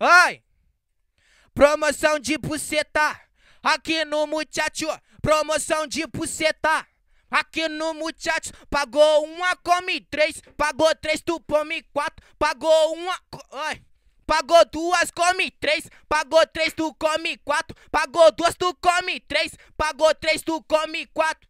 Ai! Promoção de buceta aqui no Muchacho. Promoção de buceta aqui no Muchacho. Pagou uma, come três. Pagou três, tu come quatro. Pagou uma. Ai! Pagou duas, come três. Pagou três, tu come quatro. Pagou duas, tu come três. Pagou três, tu come quatro.